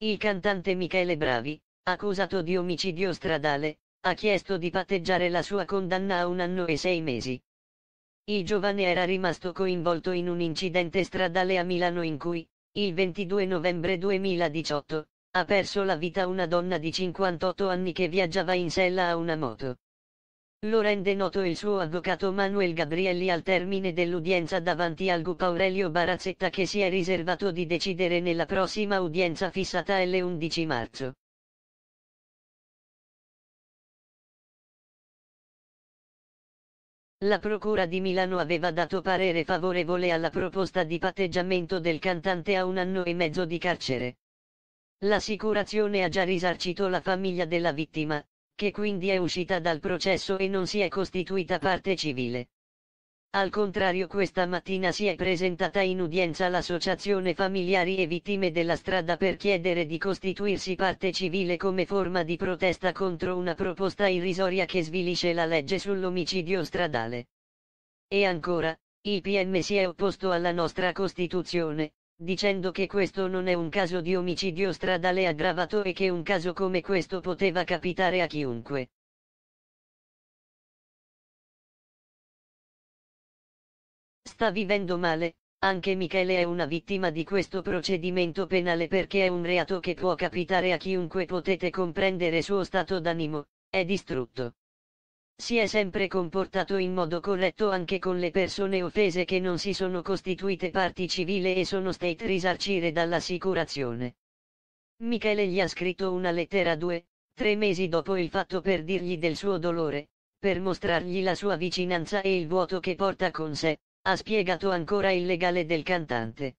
Il cantante Michele Bravi, accusato di omicidio stradale, ha chiesto di patteggiare la sua condanna a un anno e sei mesi. Il giovane era rimasto coinvolto in un incidente stradale a Milano in cui, il 22 novembre 2018, ha perso la vita una donna di 58 anni che viaggiava in sella a una moto. Lo rende noto il suo avvocato Manuel Gabrielli al termine dell'udienza davanti al GUP Aurelio Barazzetta che si è riservato di decidere nella prossima udienza fissata l'11 marzo. La Procura di Milano aveva dato parere favorevole alla proposta di patteggiamento del cantante a un anno e mezzo di carcere. L'assicurazione ha già risarcito la famiglia della vittima, che quindi è uscita dal processo e non si è costituita parte civile. Al contrario questa mattina si è presentata in udienza l'associazione familiari e vittime della strada per chiedere di costituirsi parte civile come forma di protesta contro una proposta irrisoria che svilisce la legge sull'omicidio stradale. E ancora, il PM si è opposto alla nostra Costituzione, dicendo che questo non è un caso di omicidio stradale aggravato e che un caso come questo poteva capitare a chiunque. Sta vivendo male, anche Michele è una vittima di questo procedimento penale perché è un reato che può capitare a chiunque potete comprendere suo stato d'animo, è distrutto. Si è sempre comportato in modo corretto anche con le persone offese che non si sono costituite parti civile e sono state risarcire dall'assicurazione. Michele gli ha scritto una lettera due, tre mesi dopo il fatto per dirgli del suo dolore, per mostrargli la sua vicinanza e il vuoto che porta con sé, ha spiegato ancora il legale del cantante.